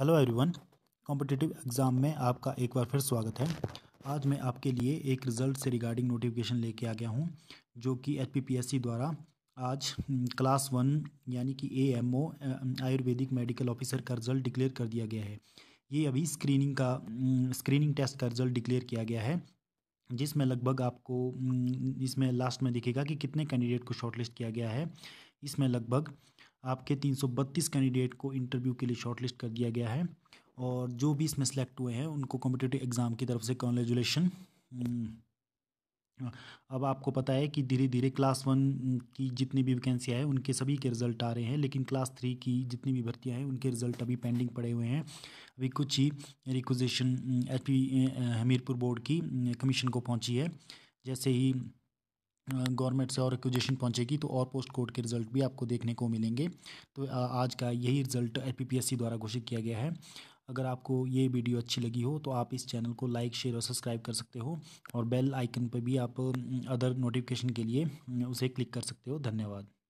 hello everyone competitive exam में आपका एक बार फिर स्वागत है आज मैं आपके लिए एक रिज़ल्ट से रिगार्डिंग नोटिफिकेशन लेके आ गया हूँ जो कि एचपीपीएससी द्वारा आज क्लास हम्म, वन यानी कि एएमओ आयुर्वेदिक मेडिकल ऑफिसर का रिज़ल्ट डिक्लेयर कर दिया गया है ये अभी स्क्रीनिंग का स्क्रीनिंग हम्म, टेस्ट का रिज़ल्ट डिक्लेयर किया गया है जिसमें लगभग आपको हम्म, इसमें लास्ट में दिखेगा कि कितने कैंडिडेट को शॉर्टलिस्ट किया गया है इसमें लगभग आपके बत्तीस कैंडिडेट को इंटरव्यू के लिए शॉर्टलिस्ट कर दिया गया है और जो भी इसमें सेलेक्ट हुए हैं उनको कॉम्पिटेटिव एग्ज़ाम की तरफ से कॉन्ग्रेजुलेशन हम्म, अब आपको पता है कि धीरे धीरे क्लास वन की जितनी भी वैकेंसियाँ हैं उनके सभी के रिज़ल्ट आ रहे हैं लेकिन क्लास थ्री की जितनी भी भर्तियाँ हैं उनके रिज़ल्ट अभी पेंडिंग पड़े हुए हैं अभी कुछ ही रिक्वजेशन एच हमीरपुर बोर्ड की कमीशन को पहुंची है जैसे ही गवर्नमेंट से और एक्विजेशन पहुंचेगी तो और पोस्ट कोड के रिजल्ट भी आपको देखने को मिलेंगे तो आज का यही रिजल्ट एपीपीएससी द्वारा घोषित किया गया है अगर आपको ये वीडियो अच्छी लगी हो तो आप इस चैनल को लाइक शेयर और सब्सक्राइब कर सकते हो और बेल आइकन पर भी आप अदर नोटिफिकेशन के लिए उसे क्लिक कर सकते हो धन्यवाद